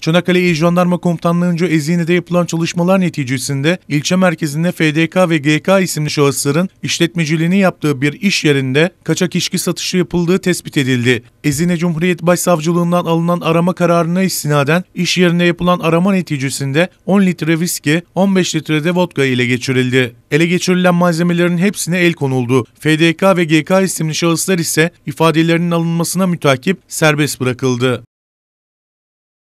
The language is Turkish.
Çanakkale İl Jandarma Komutanlığı'nca Ezine'de yapılan çalışmalar neticesinde ilçe merkezinde FDK ve GK isimli şahısların işletmeciliğini yaptığı bir iş yerinde kaçak içki satışı yapıldığı tespit edildi. Ezine Cumhuriyet Başsavcılığından alınan arama kararına istinaden iş yerinde yapılan arama neticesinde 10 litre viski, 15 litre de vodka ile geçirildi. Ele geçirilen malzemelerin hepsine el konuldu. FDK ve GK isimli şahıslar ise ifadelerinin alınmasına mütakip serbest bırakıldı.